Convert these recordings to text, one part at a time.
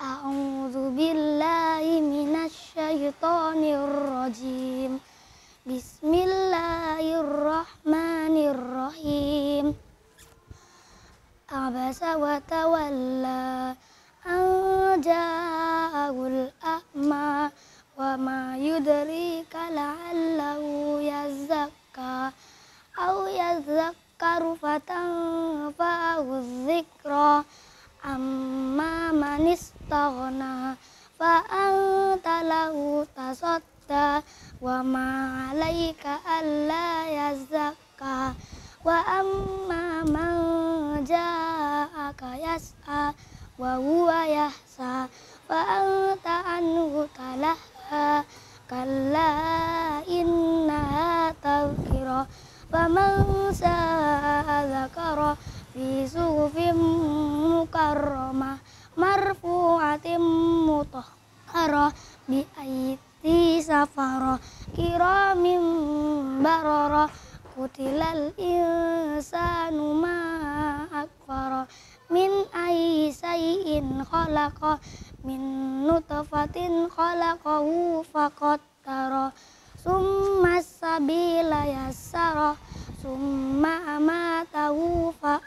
أعوذ بالله من الشيطان الرجيم بسم الله الرحمن الرحيم عبس وتولى istaghna fa anta lahu tasadda wa ma alayka alla yazakka wa amma man ja'aka yas'a wa huwa yahsa fa anta anhu talahha kalla inna tawkira fa man sa'a fi suhufin mukarrama marfu sa'atim haro bi aiti safara kiramin baroro kutilal insanu ma akfara min ayi sayin min nutfatin khalaqahu faqattara summa sabila yassara summa amatahu fa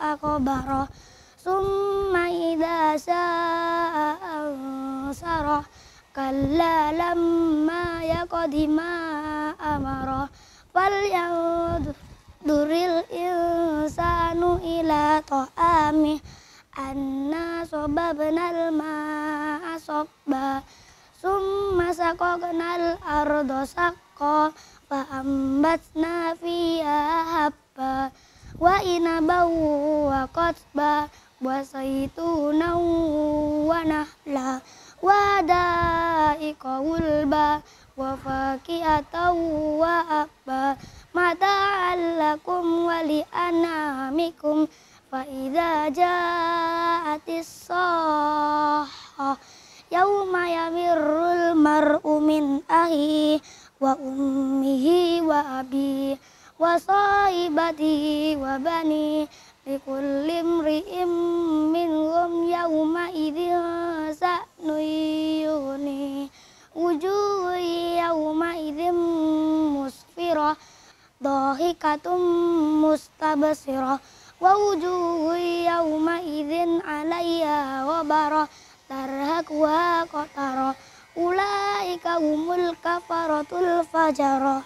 summa idasa sara kala lama ya kodima amara fal yaud duril insanu ila to'ami anna soba benal maa soba summa sako kenal ardo sako fa ambas nafiya hapa wa inabau wa kotba wa saytunau madai kaulba wafaki atau wa apa mata alakum wali anamikum fa ida jatisoha yauma yamirul marumin ahi wa ummihi wa abi wa sahibati wa bani likullim ri'im minhum yauma idhin kabira dahikatum mustabsira wa wujuhu yawma idzin alayya wa bara tarhaqu wa qatara ulaika humul kafaratul fajara